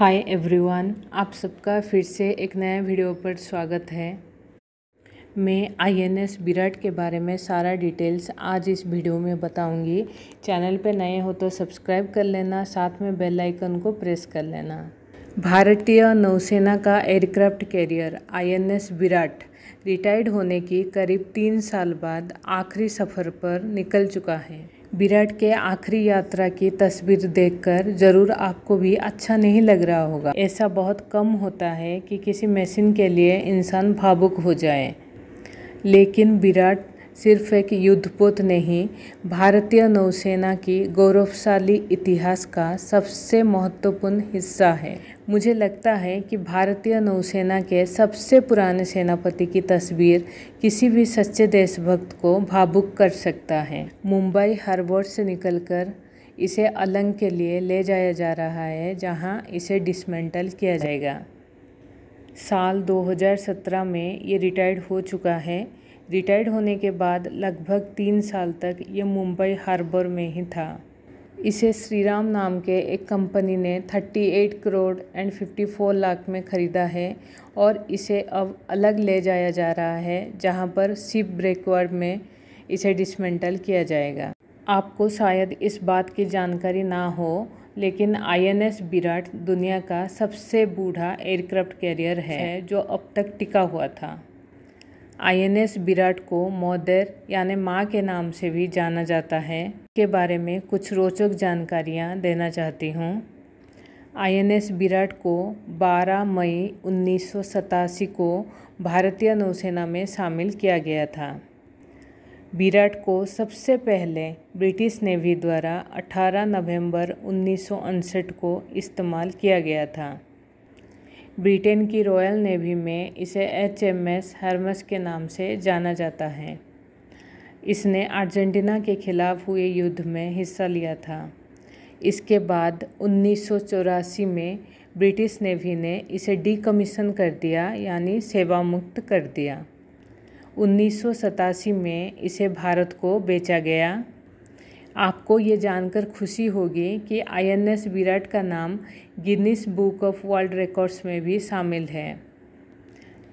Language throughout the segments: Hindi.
हाय एवरीवन आप सबका फिर से एक नया वीडियो पर स्वागत है मैं आईएनएस विराट के बारे में सारा डिटेल्स आज इस वीडियो में बताऊंगी चैनल पर नए हो तो सब्सक्राइब कर लेना साथ में बेल आइकन को प्रेस कर लेना भारतीय नौसेना का aircraft carrier INS Viraat retired होने की करीब तीन साल बाद आखिरी सफ़र पर निकल चुका है विराट के आखिरी यात्रा की तस्वीर देखकर ज़रूर आपको भी अच्छा नहीं लग रहा होगा ऐसा बहुत कम होता है कि किसी मशीन के लिए इंसान भावुक हो जाए लेकिन विराट सिर्फ एक युद्धपोत नहीं भारतीय नौसेना की गौरवशाली इतिहास का सबसे महत्वपूर्ण हिस्सा है मुझे लगता है कि भारतीय नौसेना के सबसे पुराने सेनापति की तस्वीर किसी भी सच्चे देशभक्त को भावुक कर सकता है मुंबई हार्बर से निकलकर इसे अलंग के लिए ले जाया जा रहा है जहां इसे डिसमेंटल किया जाएगा साल 2017 में ये रिटायर्ड हो चुका है रिटायर्ड होने के बाद लगभग तीन साल तक ये मुंबई हार्बर में ही था इसे श्रीराम नाम के एक कंपनी ने 38 करोड़ एंड 54 लाख में ख़रीदा है और इसे अब अलग ले जाया जा रहा है जहां पर सिप ब्रेकवर्ड में इसे डिसमेंटल किया जाएगा आपको शायद इस बात की जानकारी ना हो लेकिन आईएनएस विराट दुनिया का सबसे बूढ़ा एयरक्राफ्ट कैरियर है जो अब तक टिका हुआ था आईएनएस विराट को मोदर यानी माँ के नाम से भी जाना जाता है के बारे में कुछ रोचक जानकारियाँ देना चाहती हूँ आईएनएस विराट को 12 मई उन्नीस को भारतीय नौसेना में शामिल किया गया था विराट को सबसे पहले ब्रिटिश नेवी द्वारा 18 नवंबर उन्नीस को इस्तेमाल किया गया था ब्रिटेन की रॉयल नेवी में इसे एच एम एस हर्मस के नाम से जाना जाता है इसने अर्जेंटीना के खिलाफ हुए युद्ध में हिस्सा लिया था इसके बाद उन्नीस में ब्रिटिश नेवी ने इसे कमीशन कर दिया यानी सेवा मुक्त कर दिया उन्नीस में इसे भारत को बेचा गया आपको ये जानकर खुशी होगी कि आईएनएस विराट का नाम Guinness book of world records में भी शामिल है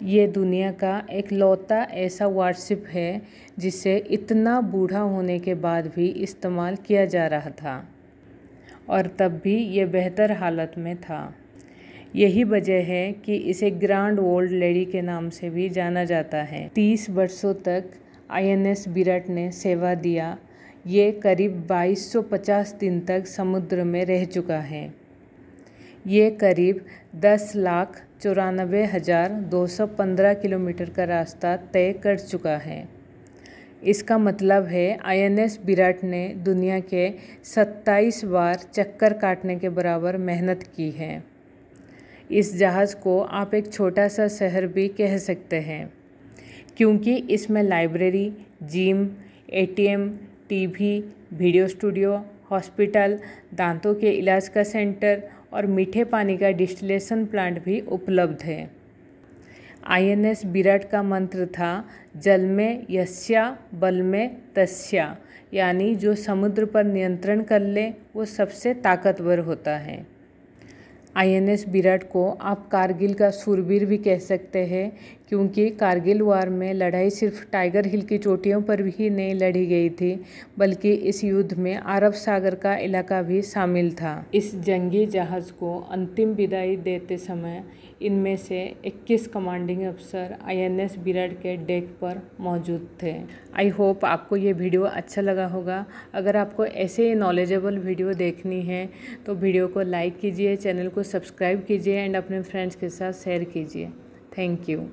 ये दुनिया का एक लौता ऐसा वार्डशिप है जिसे इतना बूढ़ा होने के बाद भी इस्तेमाल किया जा रहा था और तब भी ये बेहतर हालत में था यही वजह है कि इसे ग्रांड ओल्ड लेडी के नाम से भी जाना जाता है तीस वर्षों तक आईएनएस विराट ने सेवा दिया ये करीब 2250 दिन तक समुद्र में रह चुका है ये करीब दस लाख चौरानबे हज़ार दो सौ पंद्रह किलोमीटर का रास्ता तय कर चुका है इसका मतलब है आईएनएस विराट ने दुनिया के 27 बार चक्कर काटने के बराबर मेहनत की है इस जहाज़ को आप एक छोटा सा शहर भी कह सकते हैं क्योंकि इसमें library gym ATM TV video studio hospital दांतों के इलाज का सेंटर और मीठे पानी का डिस्टिलेशन प्लांट भी उपलब्ध है आईएनएस विराट का मंत्र था जल में यस्या बल में तस्या यानी जो समुद्र पर नियंत्रण कर ले वो सबसे ताकतवर होता है आईएनएस विराट को आप कारगिल का सुरबीर भी कह सकते हैं क्योंकि कारगिल वार में लड़ाई सिर्फ टाइगर हिल की चोटियों पर ही नहीं लड़ी गई थी बल्कि इस युद्ध में अरब सागर का इलाका भी शामिल था इस जंगी जहाज़ को अंतिम विदाई देते समय इनमें से 21 कमांडिंग अफसर आईएनएस विराट के डेक पर मौजूद थे आई होप आपको ये वीडियो अच्छा लगा होगा अगर आपको ऐसे नॉलेजेबल वीडियो देखनी है तो वीडियो को लाइक कीजिए चैनल को सब्सक्राइब कीजिए एंड अपने फ्रेंड्स के साथ शेयर कीजिए थैंक यू